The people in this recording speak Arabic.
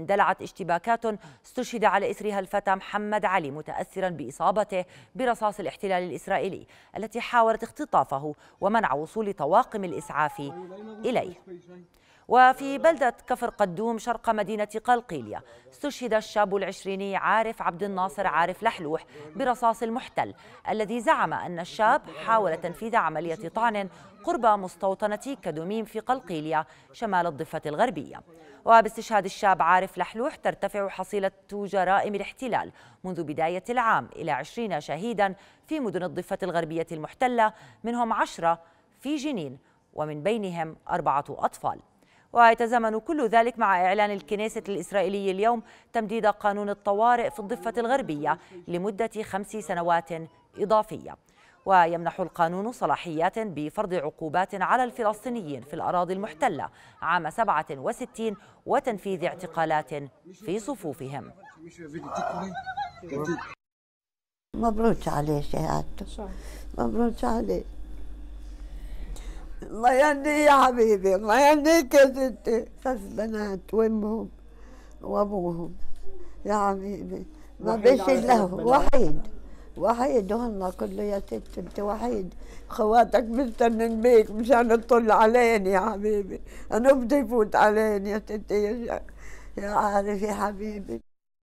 اندلعت اشتباكات استشهد على إثرها الفتى محمد علي متأثرا بإصابته برصاص الاحتلال الإسرائيلي التي حاولت اختطافه ومنع وصول طواقم الإسعاف إليه وفي بلدة كفر قدوم شرق مدينة قلقيلية استشهد الشاب العشريني عارف عبد الناصر عارف لحلوح برصاص المحتل الذي زعم أن الشاب حاول تنفيذ عملية طعن قرب مستوطنة كدوميم في قلقيلية شمال الضفة الغربية وباستشهاد الشاب عارف لحلوح ترتفع حصيلة جرائم الاحتلال منذ بداية العام إلى 20 شهيدا في مدن الضفة الغربية المحتلة منهم عشرة في جنين ومن بينهم أربعة أطفال ويتزامن كل ذلك مع إعلان الكنيسة الإسرائيلي اليوم تمديد قانون الطوارئ في الضفة الغربية لمدة خمس سنوات إضافية ويمنح القانون صلاحيات بفرض عقوبات على الفلسطينيين في الأراضي المحتلة عام 67 وتنفيذ اعتقالات في صفوفهم مبروك عليه شهادته مبروك عليه الله يهديه يا حبيبي الله يهديك يا ستي ثلاث بنات وامهم وابوهم يا حبيبي ما بيش له وحيد وحيد والله كله يا ست انت وحيد خواتك مستنين بيك مشان تطل علينا يا حبيبي انا بدي يفوت علينا يا ستي يا عارف يا حبيبي